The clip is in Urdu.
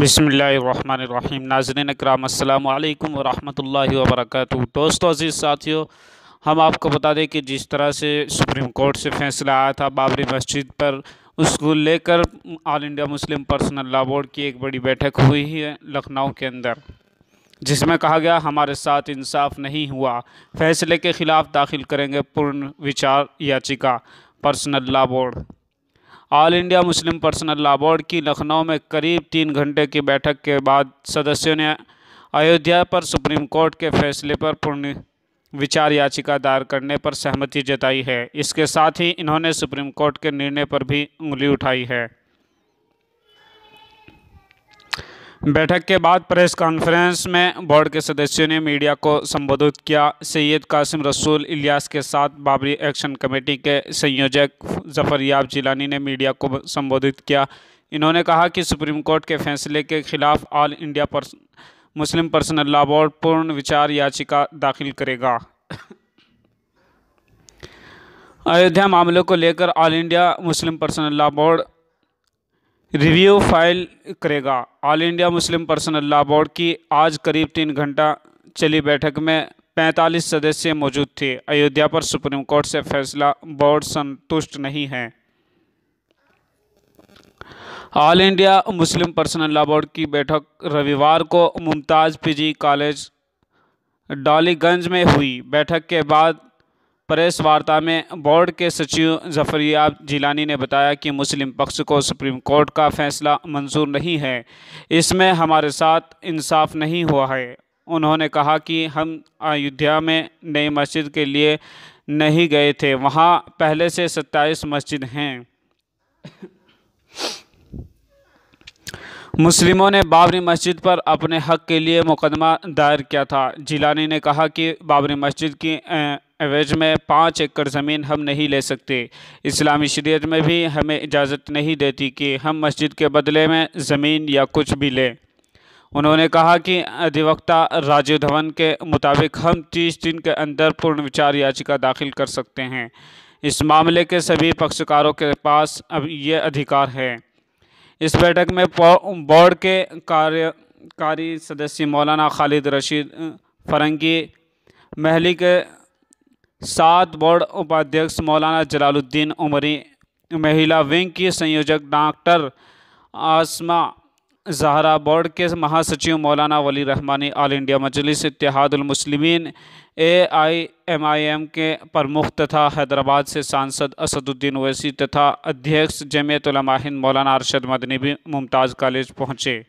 بسم اللہ الرحمن الرحیم ناظرین اکرام السلام علیکم ورحمت اللہ وبرکاتہ دوستو عزیز ساتھیو ہم آپ کو بتا دیں کہ جس طرح سے سپریم کورٹ سے فیصلہ آیا تھا بابری مسجد پر اس کو لے کر All India Muslim Personal Law Board کی ایک بڑی بیٹھک ہوئی ہے لکھنؤ کے اندر جس میں کہا گیا ہمارے ساتھ انصاف نہیں ہوا فیصلے کے خلاف داخل کریں گے پورن وچار یاچیکا Personal Law Board All India Muslim Personal Law Board کی لکھنؤ میں قریب تین گھنٹے کی بیٹھک کے بعد سدسیوں نے ایودھیا پر سپریم کورٹ کے فیصلے پر وچار یاچکا دائر کرنے پر سہمتی جتائی ہے اس کے ساتھ ہی انہوں نے سپریم کورٹ کے نرنے پر بھی انگلی اٹھائی ہے بیٹھک کے بعد پریس کانفرنس میں بورڈ کے سدسوں نے میڈیا کو سمبودت کیا سید قاسم رسول الیاس کے ساتھ بابری ایکشن کمیٹی کے سنوجک ظفریاب جیلانی نے میڈیا کو سمبودت کیا انہوں نے کہا کہ سپریم کورٹ کے فیصلے کے خلاف آل انڈیا پر مسلم پرسنل لا بورڈ پورن وچار یاچکا داخل کرے گا ایودھیا معاملوں کو لے کر All India Muslim Personal Law Board review file کرے گا All India Muslim Personal Law Board کی آج قریب تین گھنٹہ چلی بیٹھک میں پینتالیس سدسیہ موجود تھے ایودھیا پر سپریم کورٹ سے فیصلہ بورڈ سنتشٹ نہیں ہے All India Muslim Personal Law Board کی بیٹھک رویوار کو ممتاز پی جی کالج ڈالی گنج میں ہوئی بیٹھک کے بعد پریس وارتا میں بورڈ کے سچیو زفریاب جیلانی نے بتایا کہ مسلم پکس کو سپریم کورٹ کا فیصلہ منظور نہیں ہے اس میں ہمارے ساتھ انصاف نہیں ہوا ہے انہوں نے کہا کہ ہم ایودھیا میں نئی مسجد کے لیے نہیں گئے تھے وہاں پہلے سے ستائیس مسجد ہیں مسلموں نے بابری مسجد پر اپنے حق کے لیے مقدمہ دائر کیا تھا جیلانی نے کہا کہ بابری مسجد کی ایویج میں پانچ ایکڑ زمین ہم نہیں لے سکتے اسلامی شریعت میں بھی ہمیں اجازت نہیں دیتی کہ ہم مسجد کے بدلے میں زمین یا کچھ بھی لیں انہوں نے کہا کہ ادھوکتا راجیو دھون کے مطابق ہم تیس دن کے اندر پورن وچار یاچکا داخل کر سکتے ہیں اس معاملے کے سبھی پخشکاروں کے پاس اب یہ ادھیکار ہے اس بیٹھک میں بورڈ کے کاری سدسیہ مولانا خالد رشید فرنگی محلی کے سات بورڈ اپادیکس مولانا جلال الدین عمری مہیلا ونگ کی سنیوجک ڈاکٹر آسمہ زہرا بورڈ کے مہا سچیو مولانا ولی رحمانی آل انڈیا مجلس اتحاد المسلمین اے آئی ایم آئی ایم کے پرمخ تتھا حیدرآباد سے سانسد اسد الدین اویسی تتھا جمعیت علماء ہند مولانا ارشد بھی ممتاز کالج پہنچے